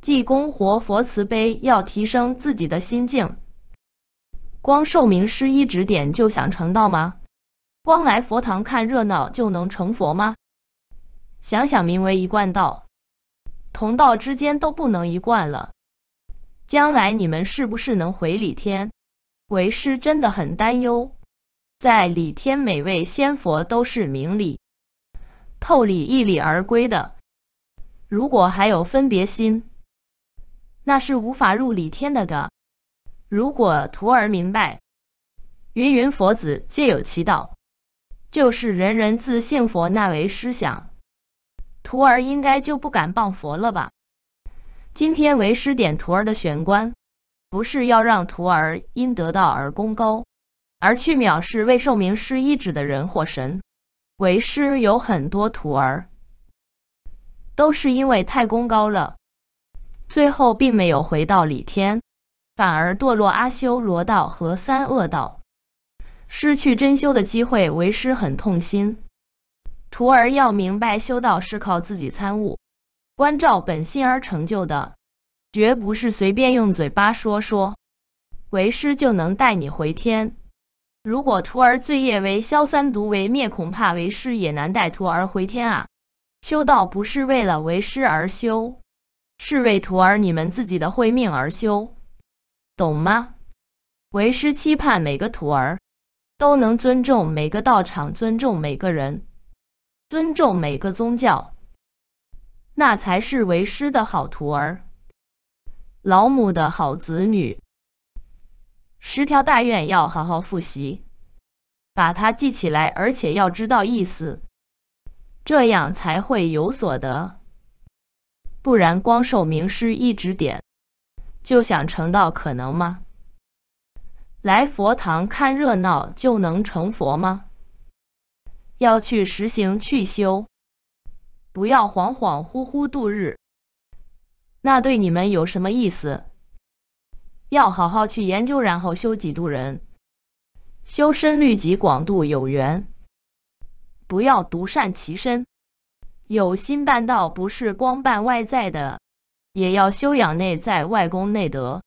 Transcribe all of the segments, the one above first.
济公活佛慈悲，要提升自己的心境。光受名师一指点就想成道吗？光来佛堂看热闹就能成佛吗？想想名为一贯道，同道之间都不能一贯了。将来你们是不是能回李天？为师真的很担忧，在李天每位仙佛都是明理、透理、一理而归的。如果还有分别心，那是无法入理天的。的，如果徒儿明白，云云佛子皆有其道，就是人人自信佛，那为师想，徒儿应该就不敢谤佛了吧？今天为师点徒儿的玄关，不是要让徒儿因得道而功高，而去藐视未受名师一指的人或神。为师有很多徒儿，都是因为太功高了。最后并没有回到李天，反而堕落阿修罗道和三恶道，失去真修的机会。为师很痛心，徒儿要明白，修道是靠自己参悟、关照本心而成就的，绝不是随便用嘴巴说说，为师就能带你回天。如果徒儿罪业为消三毒为灭，恐怕为师也难带徒儿回天啊。修道不是为了为师而修。是为徒儿你们自己的慧命而修，懂吗？为师期盼每个徒儿都能尊重每个道场，尊重每个人，尊重每个宗教，那才是为师的好徒儿，老母的好子女。十条大愿要好好复习，把它记起来，而且要知道意思，这样才会有所得。不然光受名师一指点，就想成道，可能吗？来佛堂看热闹就能成佛吗？要去实行去修，不要恍恍惚惚度日，那对你们有什么意思？要好好去研究，然后修几度人，修身律己，广度有缘，不要独善其身。有心办道，不是光办外在的，也要修养内在，外功内德，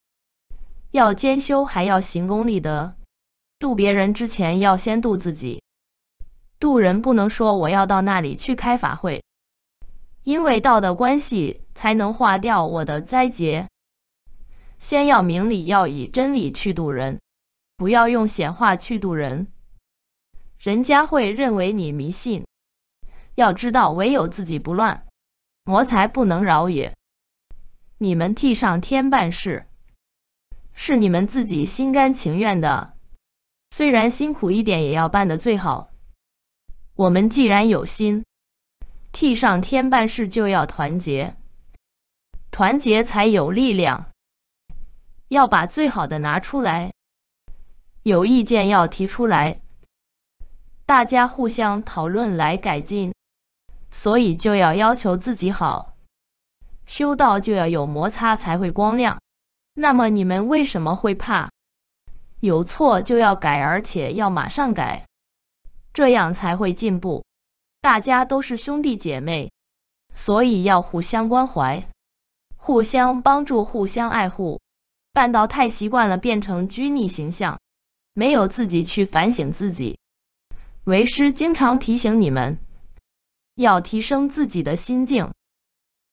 要兼修，还要行功立德。渡别人之前，要先渡自己。渡人不能说我要到那里去开法会，因为道德关系才能化掉我的灾劫。先要明理，要以真理去渡人，不要用显化去渡人，人家会认为你迷信。要知道，唯有自己不乱，魔才不能饶也。你们替上天办事，是你们自己心甘情愿的。虽然辛苦一点，也要办得最好。我们既然有心替上天办事，就要团结，团结才有力量。要把最好的拿出来，有意见要提出来，大家互相讨论来改进。所以就要要求自己好，修道就要有摩擦才会光亮。那么你们为什么会怕？有错就要改，而且要马上改，这样才会进步。大家都是兄弟姐妹，所以要互相关怀，互相帮助，互相爱护。办道太习惯了，变成拘泥形象，没有自己去反省自己。为师经常提醒你们。要提升自己的心境。